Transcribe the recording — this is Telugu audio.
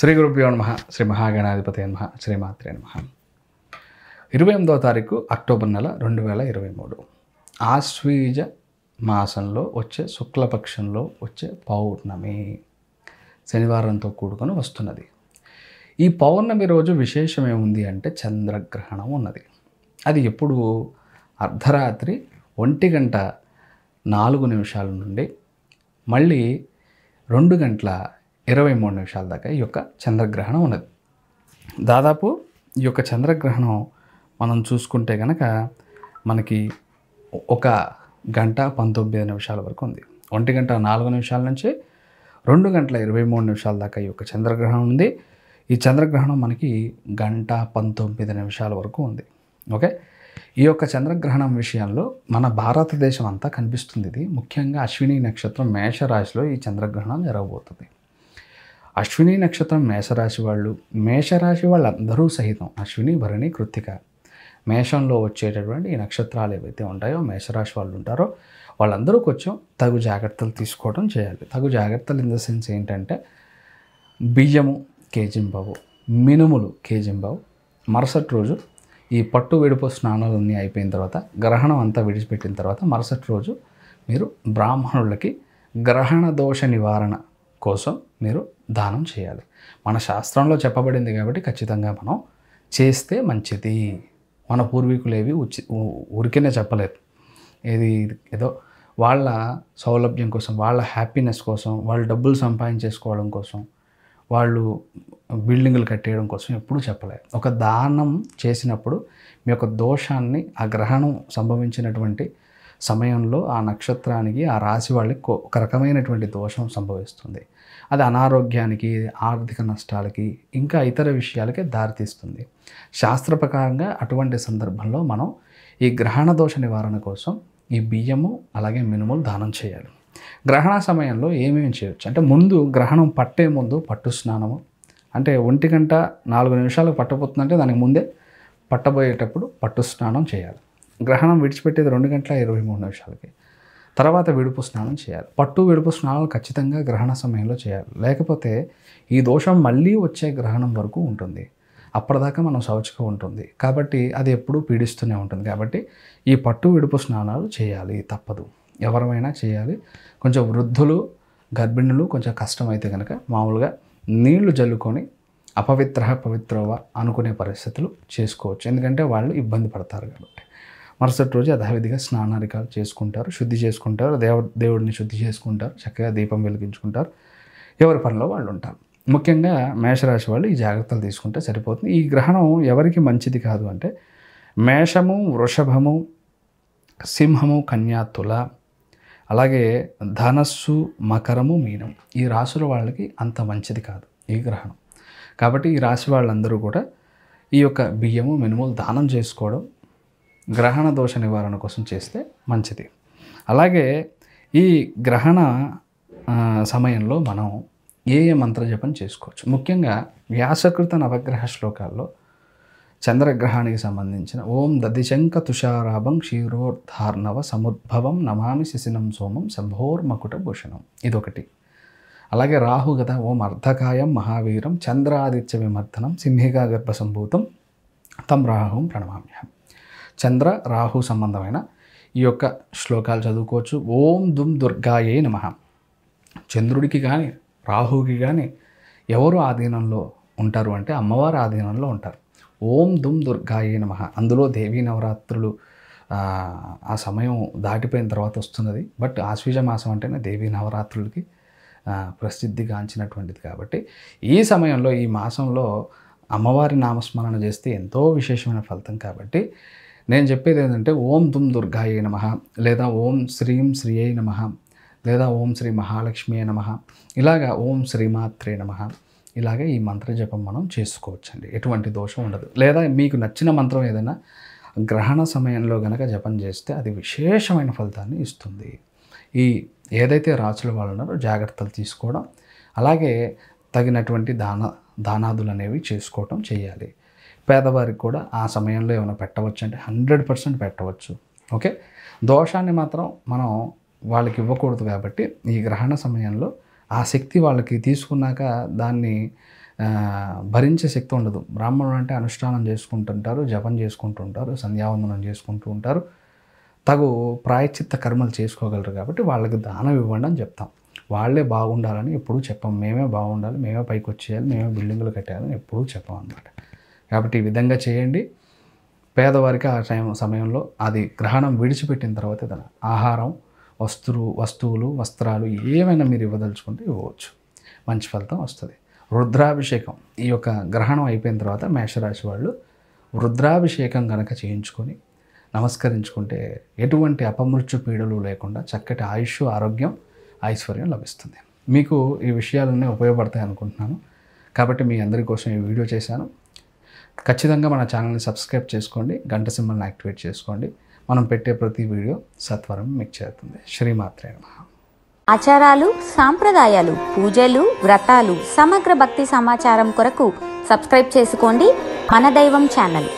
శ్రీ గురుభ్యో నమ శ్రీ మహాగణాధిపతి నమ శ్రీమాత్రే నమ ఇరవై ఎనిమిదో తారీఖు అక్టోబర్ నెల రెండు వేల ఇరవై మూడు ఆశ్వీజ మాసంలో వచ్చే శుక్లపక్షంలో వచ్చే పౌర్ణమి శనివారంతో కూడుకొని వస్తున్నది ఈ పౌర్ణమి రోజు విశేషం ఏముంది అంటే చంద్రగ్రహణం ఉన్నది అది ఎప్పుడు అర్ధరాత్రి ఒంటి గంట నాలుగు నిమిషాల నుండి మళ్ళీ రెండు గంటల ఇరవై మూడు నిమిషాల దాకా ఈ యొక్క చంద్రగ్రహణం ఉన్నది దాదాపు ఈ యొక్క చంద్రగ్రహణం మనం చూసుకుంటే కనుక మనకి ఒక గంట పంతొమ్మిది నిమిషాల వరకు ఉంది ఒంటి గంట నాలుగు నిమిషాల నుంచి రెండు గంటల ఇరవై మూడు నిమిషాల దాకా ఈ యొక్క చంద్రగ్రహణం ఉంది ఈ చంద్రగ్రహణం మనకి గంట పంతొమ్మిది నిమిషాల వరకు ఉంది ఓకే ఈ యొక్క చంద్రగ్రహణం విషయంలో మన భారతదేశం అంతా కనిపిస్తుంది ఇది ముఖ్యంగా అశ్విని నక్షత్రం మేషరాశిలో ఈ చంద్రగ్రహణం జరగబోతుంది అశ్విని నక్షత్రం మేషరాశి వాళ్ళు మేషరాశి వాళ్ళందరూ సహితం అశ్విని భరణి కృత్తిక మేషంలో వచ్చేటటువంటి ఈ నక్షత్రాలు ఏవైతే ఉంటాయో మేషరాశి వాళ్ళు ఉంటారో వాళ్ళందరూ కొంచెం తగు జాగ్రత్తలు తీసుకోవడం చేయాలి తగు జాగ్రత్తలు ఇన్ ద సెన్స్ ఏంటంటే బియ్యము కేజింబావు మినుములు కేజింబావు మరుసటి రోజు ఈ పట్టు విడుపు స్నానాలన్నీ అయిపోయిన తర్వాత గ్రహణం అంతా విడిచిపెట్టిన తర్వాత మరుసటి రోజు మీరు బ్రాహ్మణులకి గ్రహణ దోష నివారణ కోసం మీరు దానం చేయాలి మన శాస్త్రంలో చెప్పబడింది కాబట్టి ఖచ్చితంగా మనం చేస్తే మంచిది మన పూర్వీకులు ఏవి ఉచి ఊరికేనే చెప్పలేదు ఏది ఏదో వాళ్ళ సౌలభ్యం కోసం వాళ్ళ హ్యాపీనెస్ కోసం వాళ్ళు డబ్బులు సంపాదించేసుకోవడం కోసం వాళ్ళు బిల్డింగులు కట్టేయడం కోసం ఎప్పుడూ చెప్పలేదు ఒక దానం చేసినప్పుడు మీ యొక్క దోషాన్ని ఆ గ్రహణం సంభవించినటువంటి సమయంలో ఆ నక్షత్రానికి ఆ రాశి వాళ్ళకి ఒక రకమైనటువంటి దోషం సంభవిస్తుంది అది అనారోగ్యానికి ఆర్థిక నష్టాలకి ఇంకా ఇతర విషయాలకే దారితీస్తుంది శాస్త్ర ప్రకారంగా అటువంటి సందర్భంలో మనం ఈ గ్రహణ దోష నివారణ కోసం ఈ బియ్యము అలాగే మినుములు దానం చేయాలి గ్రహణ సమయంలో ఏమేమి చేయవచ్చు అంటే ముందు గ్రహణం పట్టే ముందు పట్టు స్నానము అంటే ఒంటి గంట నాలుగు నిమిషాలు పట్టబోతుందంటే దానికి ముందే పట్టబోయేటప్పుడు పట్టు స్నానం చేయాలి గ్రహణం విడిచిపెట్టేది రెండు గంటల ఇరవై మూడు నిమిషాలకి తర్వాత విడుపు స్నానం చేయాలి పట్టు విడుపు స్నానాలు ఖచ్చితంగా గ్రహణ సమయంలో చేయాలి లేకపోతే ఈ దోషం మళ్ళీ వచ్చే గ్రహణం వరకు ఉంటుంది అప్పటిదాకా మనం శౌచిక ఉంటుంది కాబట్టి అది ఎప్పుడూ పీడిస్తూనే ఉంటుంది కాబట్టి ఈ పట్టు విడుపు స్నానాలు చేయాలి తప్పదు ఎవరమైనా చేయాలి కొంచెం వృద్ధులు గర్భిణులు కొంచెం కష్టమైతే కనుక మామూలుగా నీళ్లు జల్లుకొని అపవిత్ర పవిత్రవ అనుకునే పరిస్థితులు చేసుకోవచ్చు ఎందుకంటే వాళ్ళు ఇబ్బంది పడతారు కాబట్టి మరుసటి రోజు యథావిధిగా స్నానాధికాలు చేసుకుంటారు శుద్ధి చేసుకుంటారు దేవ దేవుడిని శుద్ధి చేసుకుంటారు చక్కగా దీపం వెలిగించుకుంటారు ఎవరి పనిలో వాళ్ళు ఉంటారు ముఖ్యంగా మేషరాశి వాళ్ళు ఈ జాగ్రత్తలు తీసుకుంటే సరిపోతుంది ఈ గ్రహణం ఎవరికి మంచిది కాదు అంటే మేషము వృషభము సింహము కన్యాతుల అలాగే ధనస్సు మకరము మీనం ఈ రాశుల వాళ్ళకి అంత మంచిది కాదు ఈ గ్రహణం కాబట్టి ఈ రాశి వాళ్ళందరూ కూడా ఈ యొక్క బియ్యము మినుములు దానం చేసుకోవడం గ్రహణ దోష నివారణ కోసం చేస్తే మంచిది అలాగే ఈ గ్రహణ సమయంలో మనం ఏ ఏ మంత్రజపం చేసుకోవచ్చు ముఖ్యంగా వ్యాసకృత నవగ్రహ శ్లోకాల్లో చంద్రగ్రహానికి సంబంధించిన ఓం దదిశంక తుషారాభం క్షీరోర్ధార్ణవ సముద్భవం నమామి శిశినం సోమం శంభోర్మకుట భూషణం ఇదొకటి అలాగే రాహుగత ఓం అర్ధకాయం మహావీరం చంద్రాదిత్య విమర్దనం సింహిగా గర్భసంభూతం తం రాహుం ప్రణమామ్యహం చంద్ర రాహు సంబంధమైన ఈ యొక్క శ్లోకాలు చదువుకోవచ్చు ఓం దుమ్ దుర్గాయే నమ చంద్రుడికి కానీ రాహుకి కానీ ఎవరు ఆధీనంలో ఉంటారు అంటే అమ్మవారి ఆధీనంలో ఉంటారు ఓం దుమ్ దుర్గాయే నమ అందులో దేవీ నవరాత్రులు ఆ సమయం దాటిపోయిన తర్వాత వస్తున్నది బట్ ఆశ్వీజ మాసం అంటేనే దేవీ నవరాత్రులకి ప్రసిద్ధిగాంచినటువంటిది కాబట్టి ఈ సమయంలో ఈ మాసంలో అమ్మవారి నామస్మరణ చేస్తే ఎంతో విశేషమైన ఫలితం కాబట్టి నేను చెప్పేది ఏంటంటే ఓం దుమ్ దుర్గాయ నమ లేదా ఓం శ్రీం శ్రీయై నమ లేదా ఓం శ్రీ మహాలక్ష్మి నమ ఇలాగా ఓం శ్రీమాత్రే నమ ఇలాగే ఈ మంత్ర జపం మనం చేసుకోవచ్చండి ఎటువంటి దోషం ఉండదు లేదా మీకు నచ్చిన మంత్రం ఏదైనా గ్రహణ సమయంలో గనక జపం చేస్తే అది విశేషమైన ఫలితాన్ని ఇస్తుంది ఈ ఏదైతే రాసుల వాళ్ళు ఉన్నారో జాగ్రత్తలు తీసుకోవడం అలాగే తగినటువంటి దాన దానాదులు అనేవి చేసుకోవటం చేయాలి పేదవారికి కూడా ఆ సమయంలో ఏమైనా పెట్టవచ్చు అంటే హండ్రెడ్ పర్సెంట్ పెట్టవచ్చు ఓకే దోషాన్ని మాత్రం మనం వాళ్ళకి ఇవ్వకూడదు కాబట్టి ఈ గ్రహణ సమయంలో ఆ శక్తి వాళ్ళకి తీసుకున్నాక దాన్ని భరించే శక్తి ఉండదు బ్రాహ్మణుడు అంటే అనుష్ఠానం చేసుకుంటుంటారు జపం చేసుకుంటుంటారు సంధ్యావందనం చేసుకుంటూ ఉంటారు తగు ప్రాయచిత్త కర్మలు చేసుకోగలరు కాబట్టి వాళ్ళకి దానం ఇవ్వండి అని చెప్తాం వాళ్ళే బాగుండాలని ఎప్పుడూ చెప్పం మేమే బాగుండాలి మేమే పైకి వచ్చేయాలి మేమే బిల్డింగ్లు కట్టేయాలని ఎప్పుడూ చెప్పాం అనమాట కాబట్టి ఈ విధంగా చేయండి పేదవారికి ఆ టైం సమయంలో అది గ్రహణం విడిచిపెట్టిన తర్వాత దాని ఆహారం వస్తువు వస్తువులు వస్త్రాలు ఏమైనా మీరు ఇవ్వదలుచుకుంటే ఇవ్వవచ్చు మంచి ఫలితం వస్తుంది రుద్రాభిషేకం ఈ యొక్క గ్రహణం అయిపోయిన తర్వాత మేషరాశి వాళ్ళు రుద్రాభిషేకం కనుక చేయించుకొని నమస్కరించుకుంటే ఎటువంటి అపమృత్యు పీడలు లేకుండా చక్కటి ఆయుష్ ఆరోగ్యం ఐశ్వర్యం లభిస్తుంది మీకు ఈ విషయాలన్నీ ఉపయోగపడతాయి అనుకుంటున్నాను కాబట్టి మీ అందరి కోసం ఈ వీడియో చేశాను ఖచ్చితంగా మన ఛానల్ని సబ్స్క్రైబ్ చేసుకోండి గంట సింబల్ని యాక్టివేట్ చేసుకోండి మనం పెట్టే ప్రతి వీడియో సత్వరం మీకు చేరుతుంది శ్రీమాత్రే నమ ఆచారాలు సాంప్రదాయాలు పూజలు వ్రతాలు సమగ్ర భక్తి సమాచారం కొరకు సబ్స్క్రైబ్ చేసుకోండి మన దైవం ఛానల్